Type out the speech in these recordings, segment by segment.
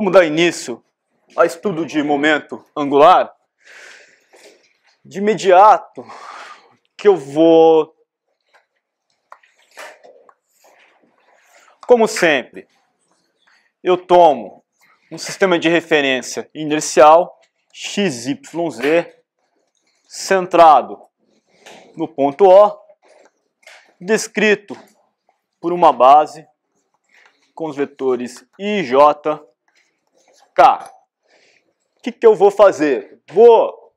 Vamos dar início ao estudo de momento angular. De imediato, que eu vou, como sempre, eu tomo um sistema de referência inercial XYZ centrado no ponto O, descrito por uma base com os vetores I e J Tá. O que, que eu vou fazer? Vou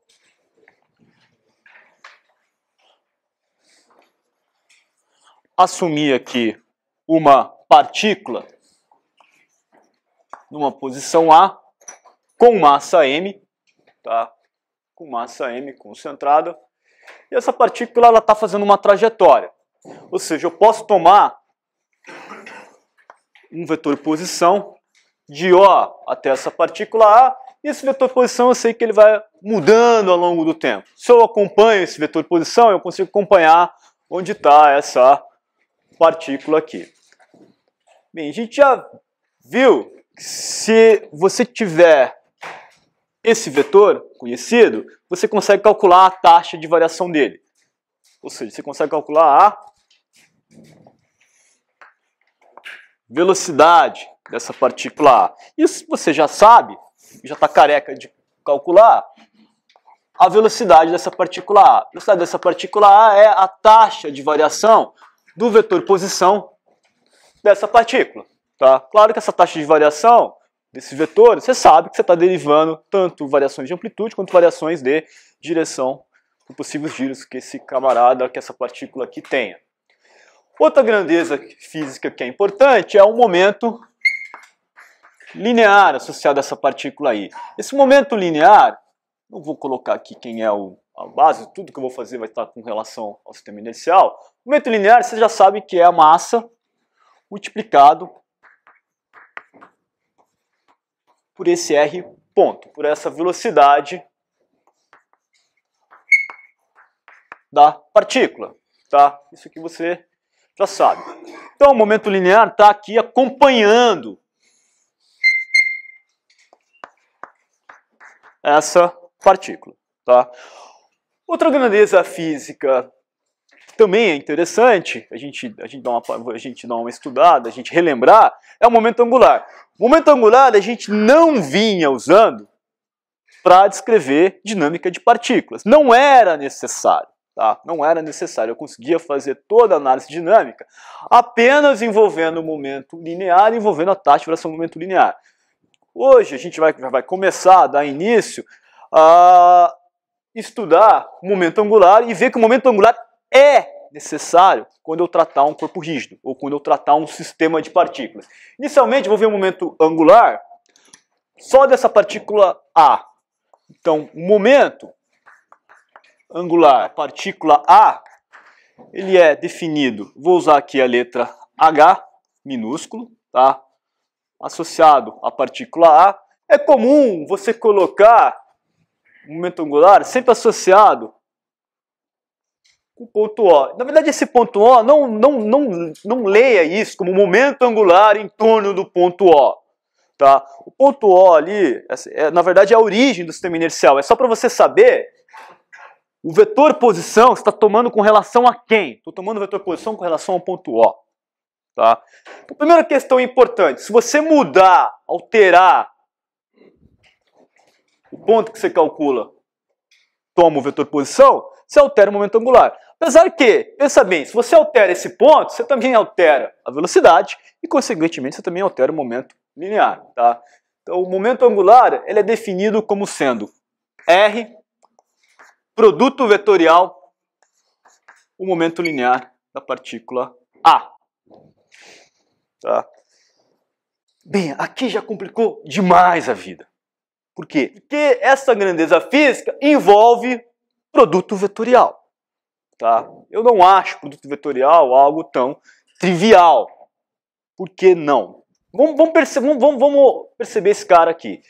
assumir aqui uma partícula numa posição A com massa m, tá? Com massa m concentrada. E essa partícula ela está fazendo uma trajetória. Ou seja, eu posso tomar um vetor posição de O até essa partícula A, e esse vetor posição eu sei que ele vai mudando ao longo do tempo. Se eu acompanho esse vetor posição, eu consigo acompanhar onde está essa partícula aqui. Bem, a gente já viu que se você tiver esse vetor conhecido, você consegue calcular a taxa de variação dele. Ou seja, você consegue calcular a velocidade dessa partícula A. Isso você já sabe, já está careca de calcular, a velocidade dessa partícula A. A velocidade dessa partícula A é a taxa de variação do vetor posição dessa partícula. Tá? Claro que essa taxa de variação desse vetor, você sabe que você está derivando tanto variações de amplitude quanto variações de direção por possíveis giros que esse camarada, que essa partícula aqui tenha. Outra grandeza física que é importante é o momento linear associado a essa partícula aí. Esse momento linear, não vou colocar aqui quem é o, a base, tudo que eu vou fazer vai estar com relação ao sistema inercial. O momento linear, você já sabe que é a massa multiplicado por esse r ponto, por essa velocidade da partícula, tá? Isso aqui você já sabe. Então, o momento linear está aqui acompanhando essa partícula. Tá? Outra grandeza física também é interessante, a gente, a, gente dá uma, a gente dá uma estudada, a gente relembrar, é o momento angular. O momento angular a gente não vinha usando para descrever dinâmica de partículas. Não era necessário. Tá? Não era necessário. Eu conseguia fazer toda a análise dinâmica apenas envolvendo o momento linear, envolvendo a taxa de variação do momento linear. Hoje a gente vai, vai começar dar início a estudar o momento angular e ver que o momento angular é necessário quando eu tratar um corpo rígido ou quando eu tratar um sistema de partículas. Inicialmente, vou ver o momento angular só dessa partícula A. Então, o momento angular, partícula A, ele é definido, vou usar aqui a letra H minúsculo, tá? associado à partícula A. É comum você colocar o momento angular sempre associado com o ponto O. Na verdade, esse ponto O, não, não, não, não leia isso como momento angular em torno do ponto O. Tá? O ponto O ali, é, na verdade, é a origem do sistema inercial. É só para você saber o vetor posição está tomando com relação a quem? Estou tomando o vetor posição com relação ao ponto O. Tá? Então, primeira questão importante: se você mudar, alterar o ponto que você calcula, toma o vetor posição, você altera o momento angular. Apesar que, pensa bem, se você altera esse ponto, você também altera a velocidade e, consequentemente, você também altera o momento linear. Tá? Então, o momento angular ele é definido como sendo R, produto vetorial, o momento linear da partícula A. Tá? Bem, aqui já complicou demais a vida. Por quê? Porque essa grandeza física envolve produto vetorial. Tá? Eu não acho produto vetorial algo tão trivial. Por que não? Vamos, vamos, perce vamos, vamos perceber esse cara aqui.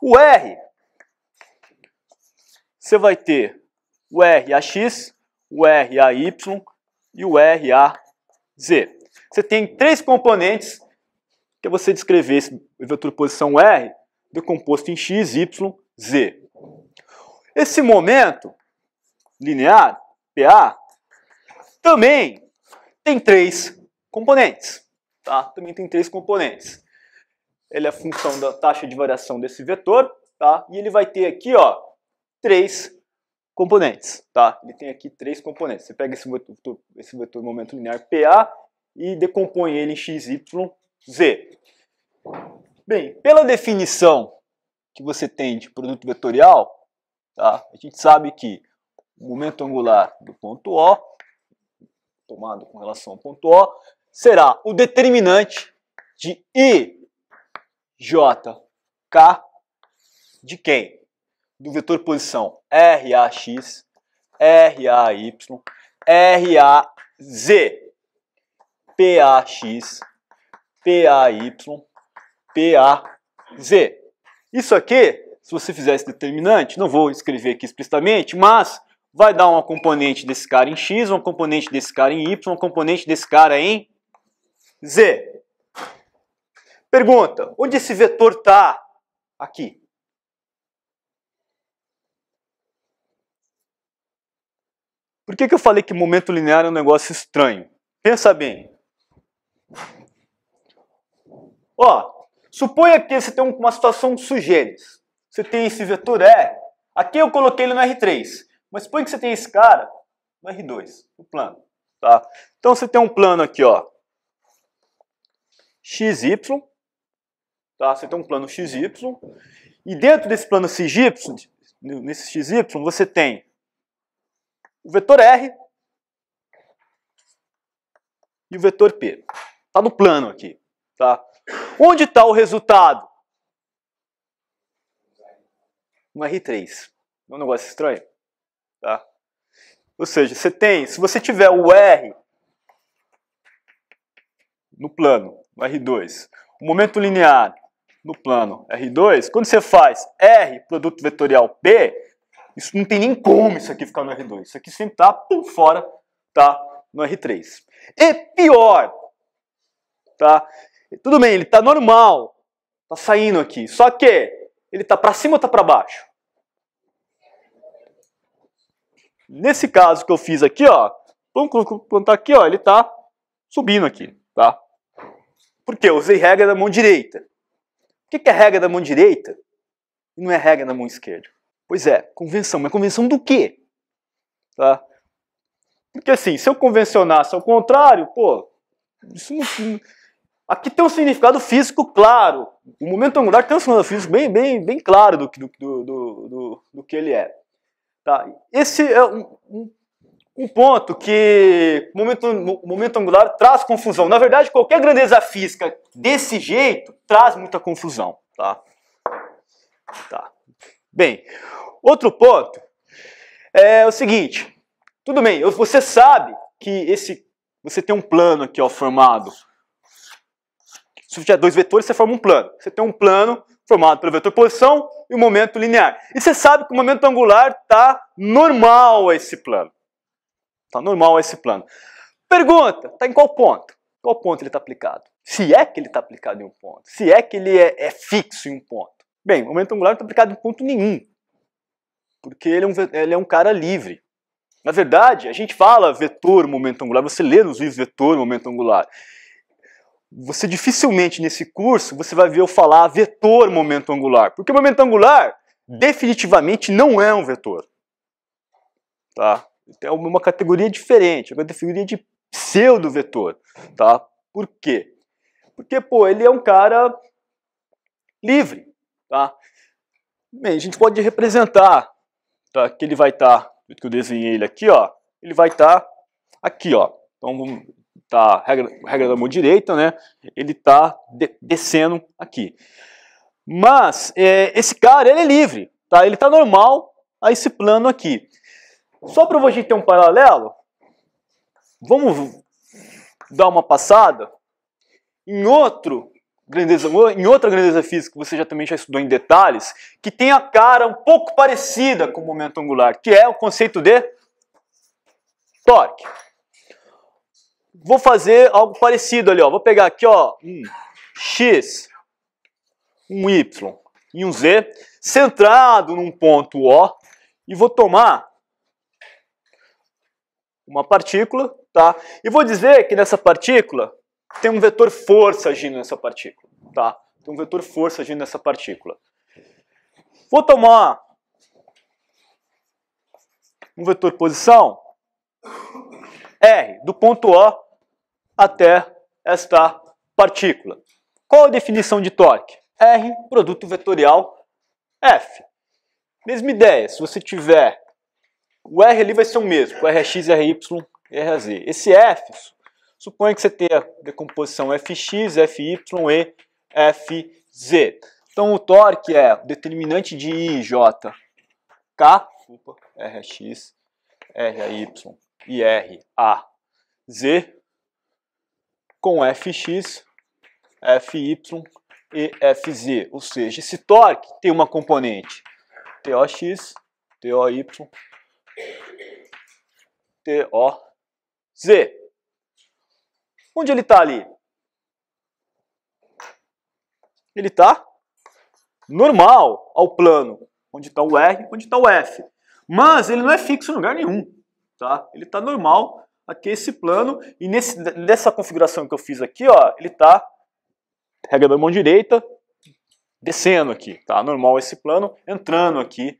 O R, você vai ter o R X, o R Y e o R Z você tem três componentes que você descrever esse vetor posição R decomposto em x, y, z. Esse momento linear, PA, também tem três componentes. Tá? Também tem três componentes. Ele é função da taxa de variação desse vetor, tá? e ele vai ter aqui ó, três componentes. Tá? Ele tem aqui três componentes. Você pega esse vetor, esse vetor momento linear PA e decompõe ele em x, y, z. Bem, pela definição que você tem de produto vetorial, tá? a gente sabe que o momento angular do ponto O, tomado com relação ao ponto O, será o determinante de I, J, K, de quem? Do vetor posição R, A, X, R, A, Y, R, A, Z. PAX, PAY, PAZ. Isso aqui, se você fizer esse determinante, não vou escrever aqui explicitamente, mas vai dar uma componente desse cara em x, uma componente desse cara em y, uma componente desse cara em z. Pergunta, onde esse vetor está? Aqui. Por que, que eu falei que momento linear é um negócio estranho? Pensa bem. Ó, suponha que você tem uma situação sugênis. Você tem esse vetor R. Aqui eu coloquei ele no R3. Mas suponha que você tem esse cara no R2, no plano. Tá? Então você tem um plano aqui, ó. XY. Tá? Você tem um plano XY. E dentro desse plano XY, nesse XY, você tem o vetor R e o vetor P. Está no plano aqui. Tá? Onde está o resultado? Um R3. É um negócio estranho. Tá? Ou seja, você tem, se você tiver o R no plano, no R2, o momento linear no plano R2, quando você faz R, produto vetorial P, isso não tem nem como isso aqui ficar no R2. Isso aqui sempre está por fora, tá no R3. E pior, tá? Tudo bem, ele está normal, está saindo aqui. Só que ele está para cima ou está para baixo? Nesse caso que eu fiz aqui, ó, vamos plantar aqui, ó, ele está subindo aqui, tá? Porque eu usei regra da mão direita. O que é regra da mão direita e não é regra da mão esquerda? Pois é, convenção. Mas convenção do quê? Tá? Porque assim, se eu convencionasse ao contrário, pô, isso não, Aqui tem um significado físico claro. O momento angular tem um significado físico bem, bem, bem claro do, do, do, do, que ele é. Tá? Esse é um, um ponto que o momento, momento angular traz confusão. Na verdade, qualquer grandeza física desse jeito traz muita confusão. Tá? Tá. Bem, outro ponto é o seguinte. Tudo bem, você sabe que esse, você tem um plano aqui ó, formado se você tiver dois vetores, você forma um plano. Você tem um plano formado pelo vetor posição e o um momento linear. E você sabe que o momento angular está normal a esse plano. Está normal a esse plano. Pergunta, está em qual ponto? Qual ponto ele está aplicado? Se é que ele está aplicado em um ponto. Se é que ele é, é fixo em um ponto. Bem, o momento angular não está aplicado em ponto nenhum. Porque ele é, um, ele é um cara livre. Na verdade, a gente fala vetor, momento angular, você lê nos livros vetor, momento angular você dificilmente nesse curso você vai ver eu falar vetor momento angular, porque o momento angular hum. definitivamente não é um vetor. Tá? Então, é uma categoria diferente, é uma categoria de pseudo-vetor. Tá? Por quê? Porque, pô, ele é um cara livre. Tá? Bem, a gente pode representar tá, que ele vai estar, tá, que eu desenhei ele aqui, ó, ele vai estar tá aqui. Ó. Então, vamos, tá regra, regra da mão direita, né? Ele está de, descendo aqui. Mas é, esse cara ele é livre, tá? Ele está normal a esse plano aqui. Só para gente ter um paralelo, vamos dar uma passada em outro grandeza, em outra grandeza física que você já também já estudou em detalhes, que tem a cara um pouco parecida com o momento angular, que é o conceito de torque vou fazer algo parecido ali, ó. Vou pegar aqui, ó, um X, um Y e um Z, centrado num ponto O, e vou tomar uma partícula, tá? E vou dizer que nessa partícula tem um vetor força agindo nessa partícula, tá? Tem um vetor força agindo nessa partícula. Vou tomar um vetor posição R do ponto O até esta partícula. Qual a definição de torque? R, produto vetorial F. Mesma ideia, se você tiver o R ali vai ser o mesmo, o Rx, é Ry, é Rz. É Esse F, suponha que você tenha a decomposição Fx, Fy e Fz. Então o torque é o determinante de I, J, K, Rx, Ry e R, A, Z, com Fx, Fy e Fz. Ou seja, esse torque tem uma componente TOx, TOy, TOZ. Onde ele está ali? Ele está normal ao plano, onde está o R, onde está o F. Mas ele não é fixo em lugar nenhum. Tá? Ele está normal aqui esse plano, e nesse, nessa configuração que eu fiz aqui, ó, ele está, regra da mão direita, descendo aqui, tá? Normal esse plano, entrando aqui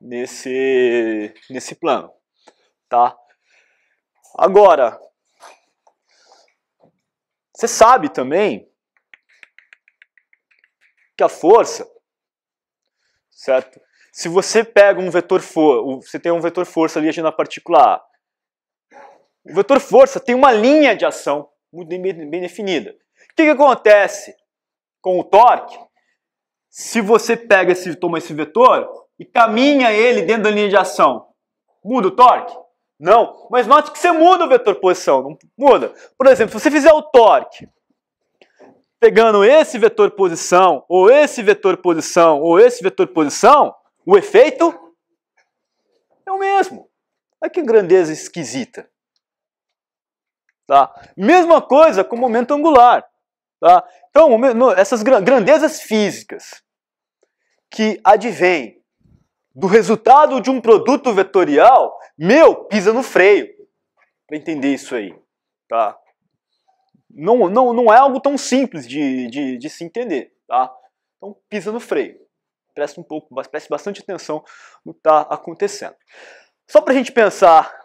nesse, nesse plano, tá? Agora, você sabe também que a força, certo? Se você pega um vetor força, você tem um vetor força ali agindo na partícula A, o vetor força tem uma linha de ação muito bem definida. O que, que acontece com o torque? Se você pega esse, toma esse vetor e caminha ele dentro da linha de ação, muda o torque? Não. Mas note que você muda o vetor posição, não muda. Por exemplo, se você fizer o torque pegando esse vetor posição, ou esse vetor posição, ou esse vetor posição, o efeito é o mesmo. Olha que grandeza esquisita. Tá? Mesma coisa com o momento angular. Tá? Então, essas grandezas físicas que advêm do resultado de um produto vetorial, meu, pisa no freio para entender isso aí. Tá? Não, não, não é algo tão simples de, de, de se entender. Tá? Então, pisa no freio. Preste um pouco, preste bastante atenção no que está acontecendo. Só para a gente pensar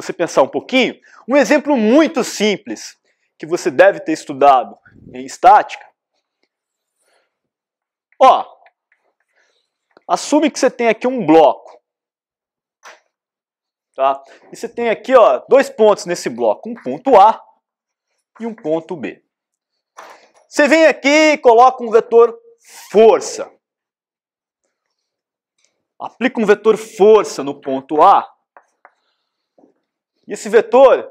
você pensar um pouquinho, um exemplo muito simples que você deve ter estudado em estática. Ó, assume que você tem aqui um bloco. Tá? E você tem aqui ó, dois pontos nesse bloco, um ponto A e um ponto B. Você vem aqui e coloca um vetor força. Aplica um vetor força no ponto A e esse vetor,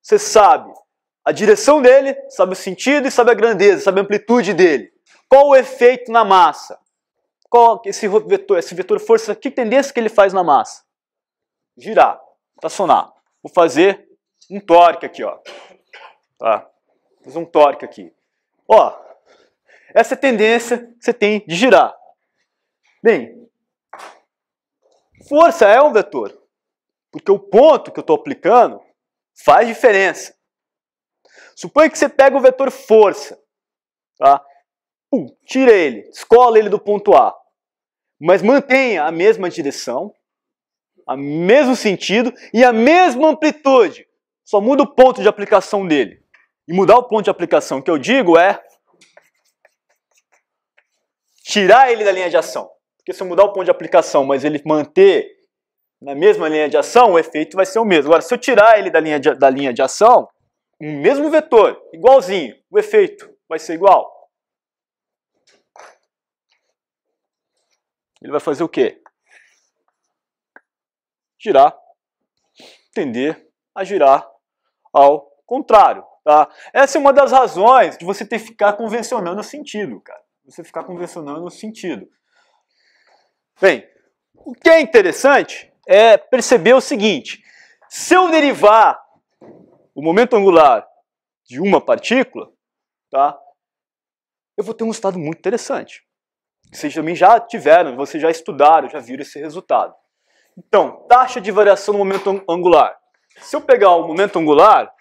você sabe a direção dele, sabe o sentido e sabe a grandeza, sabe a amplitude dele. Qual o efeito na massa? Qual esse vetor, esse vetor força, que tendência que ele faz na massa? Girar, tracionar. Vou fazer um torque aqui, ó. Tá? fazer um torque aqui. Ó, essa é a tendência que você tem de girar. Bem, força é um vetor. Porque o ponto que eu estou aplicando faz diferença. Suponha que você pega o vetor força, tá? Pum, tira ele, descola ele do ponto A, mas mantenha a mesma direção, o mesmo sentido e a mesma amplitude. Só muda o ponto de aplicação dele. E mudar o ponto de aplicação que eu digo é tirar ele da linha de ação. Porque se eu mudar o ponto de aplicação, mas ele manter na mesma linha de ação, o efeito vai ser o mesmo. Agora, se eu tirar ele da linha de, da linha de ação, o mesmo vetor, igualzinho, o efeito vai ser igual. Ele vai fazer o quê? Girar, tender a girar ao contrário. Tá? Essa é uma das razões de você ter que ficar convencionando o sentido, cara. Você ficar convencionando o sentido. Bem, o que é interessante é perceber o seguinte: se eu derivar o momento angular de uma partícula, tá? Eu vou ter um resultado muito interessante. Vocês também já tiveram, vocês já estudaram, já viram esse resultado. Então, taxa de variação do momento angular. Se eu pegar o momento angular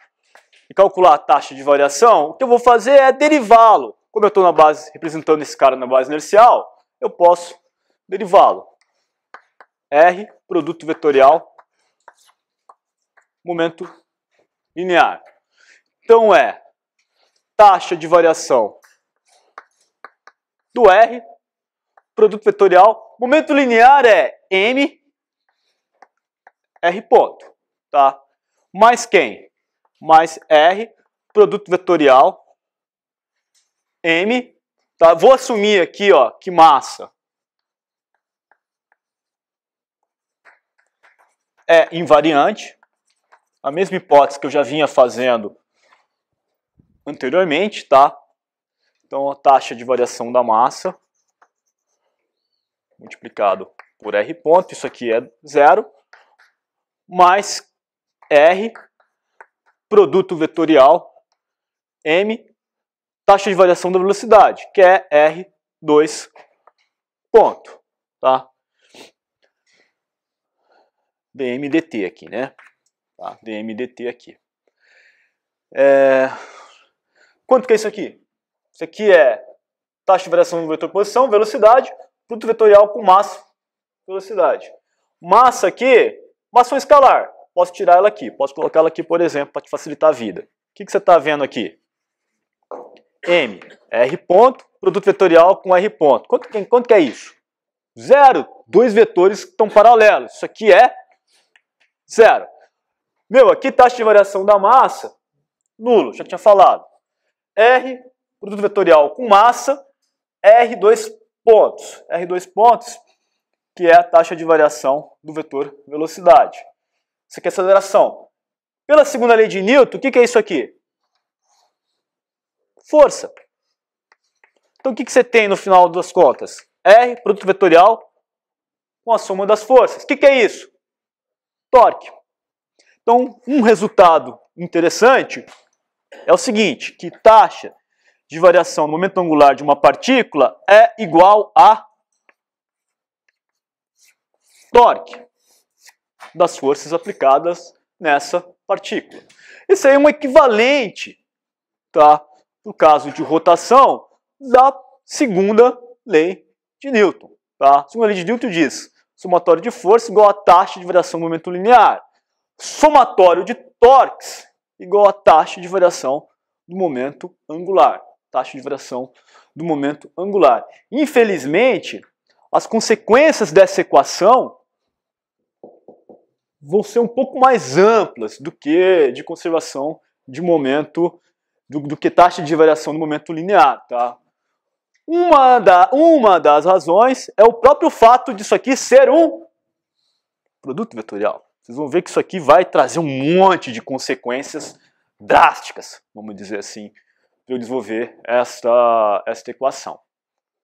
e calcular a taxa de variação, o que eu vou fazer é derivá-lo. Como eu estou na base representando esse cara na base inercial, eu posso derivá-lo. R, produto vetorial, momento linear. Então é taxa de variação do R, produto vetorial, momento linear é M, R ponto, tá? Mais quem? Mais R, produto vetorial, M, tá? Vou assumir aqui, ó, que massa é invariante, a mesma hipótese que eu já vinha fazendo anteriormente, tá? Então a taxa de variação da massa multiplicado por R ponto, isso aqui é zero, mais R, produto vetorial, M, taxa de variação da velocidade, que é R2 ponto, tá? dmdt aqui, né? Tá? dmdt aqui. É... Quanto que é isso aqui? Isso aqui é taxa de variação do vetor posição, velocidade, produto vetorial com massa, velocidade. Massa aqui, massa escalar. Posso tirar ela aqui, posso colocar ela aqui, por exemplo, para te facilitar a vida. O que, que você está vendo aqui? M, R ponto, produto vetorial com R ponto. Quanto, quanto que é isso? Zero. Dois vetores que estão paralelos. Isso aqui é Zero. Meu, aqui taxa de variação da massa, nulo, já tinha falado. R, produto vetorial com massa, R dois pontos. R dois pontos, que é a taxa de variação do vetor velocidade. Isso aqui é aceleração. Pela segunda lei de Newton, o que, que é isso aqui? Força. Então o que, que você tem no final das contas? R, produto vetorial, com a soma das forças. O que, que é isso? torque. Então, um resultado interessante é o seguinte, que taxa de variação no momento angular de uma partícula é igual a torque das forças aplicadas nessa partícula. Isso aí é um equivalente, tá? no caso de rotação, da segunda lei de Newton. Tá? A segunda lei de Newton diz somatório de força igual a taxa de variação do momento linear. Somatório de torques igual a taxa de variação do momento angular. Taxa de variação do momento angular. Infelizmente, as consequências dessa equação vão ser um pouco mais amplas do que de conservação de momento, do, do que taxa de variação do momento linear, tá? Uma, da, uma das razões é o próprio fato disso aqui ser um produto vetorial. Vocês vão ver que isso aqui vai trazer um monte de consequências drásticas, vamos dizer assim, para eu desenvolver esta, esta equação.